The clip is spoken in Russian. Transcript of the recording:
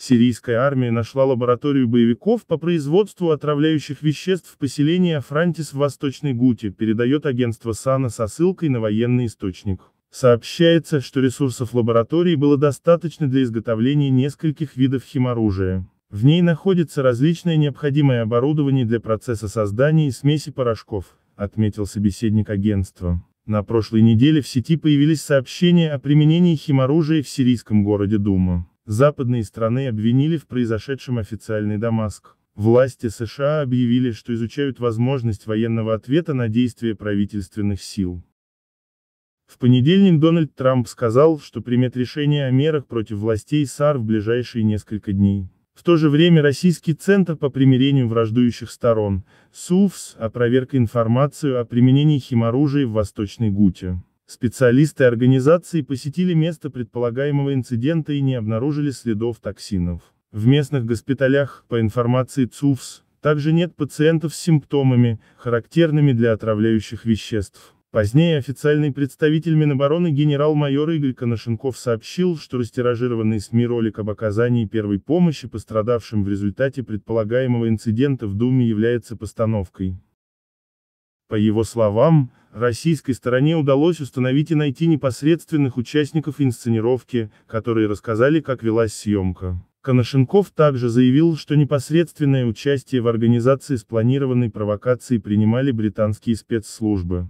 Сирийская армия нашла лабораторию боевиков по производству отравляющих веществ в поселении Афрантис в Восточной Гуте, передает агентство САНА со ссылкой на военный источник. Сообщается, что ресурсов лаборатории было достаточно для изготовления нескольких видов химоружия. В ней находится различное необходимое оборудование для процесса создания и смеси порошков, отметил собеседник агентства. На прошлой неделе в сети появились сообщения о применении химоружия в сирийском городе Дума. Западные страны обвинили в произошедшем официальный Дамаск. Власти США объявили, что изучают возможность военного ответа на действия правительственных сил. В понедельник Дональд Трамп сказал, что примет решение о мерах против властей САР в ближайшие несколько дней. В то же время Российский Центр по примирению враждующих сторон, СУВС, опроверг информацию о применении химоружия в Восточной Гуте. Специалисты организации посетили место предполагаемого инцидента и не обнаружили следов токсинов. В местных госпиталях, по информации ЦУФС, также нет пациентов с симптомами, характерными для отравляющих веществ. Позднее официальный представитель Минобороны генерал-майор Игорь Коношенков сообщил, что растиражированный СМИ ролик об оказании первой помощи пострадавшим в результате предполагаемого инцидента в Думе является постановкой. По его словам, Российской стороне удалось установить и найти непосредственных участников инсценировки, которые рассказали, как велась съемка. Коношенков также заявил, что непосредственное участие в организации спланированной провокации принимали британские спецслужбы.